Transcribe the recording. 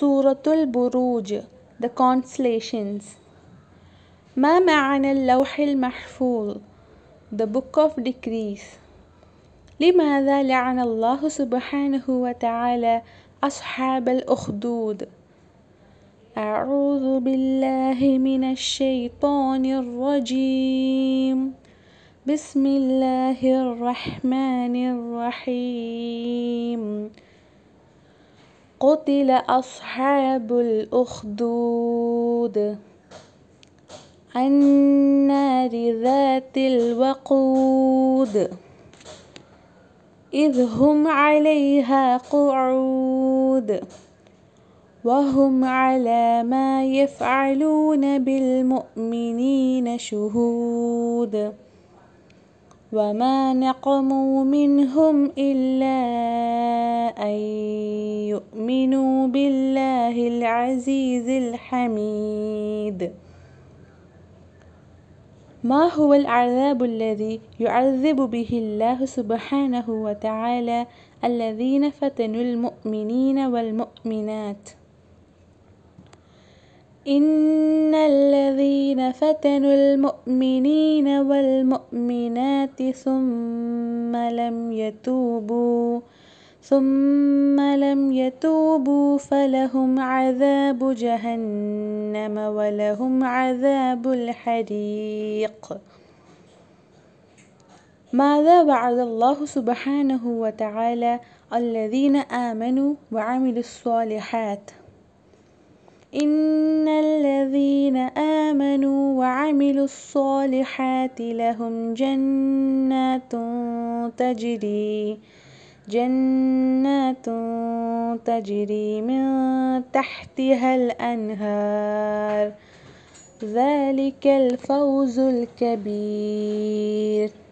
سورة البروج The Constellations ما معنى اللوح المحفوظ The Book of Decrees لماذا لعن الله سبحانه وتعالى أصحاب الأخدود أعوذ بالله من الشيطان الرجيم بسم الله الرحمن الرحيم قتل أصحاب الأخدود النار ذات الوقود إذ هم عليها قعود وهم على ما يفعلون بالمؤمنين شهود وما نقموا منهم إلا أن وآمنوا بالله العزيز الحميد ما هو العذاب الذي يعذب به الله سبحانه وتعالى الذين فتنوا المؤمنين والمؤمنات إن الذين فتنوا المؤمنين والمؤمنات ثم لم يتوبوا ثم لم يتوبوا فلهم عذاب جهنم ولهم عذاب الحريق ماذا وعد الله سبحانه وتعالى الذين آمنوا وعملوا الصالحات إن الذين آمنوا وعملوا الصالحات لهم جنات تجري جنات تجري من تحتها الأنهار ذلك الفوز الكبير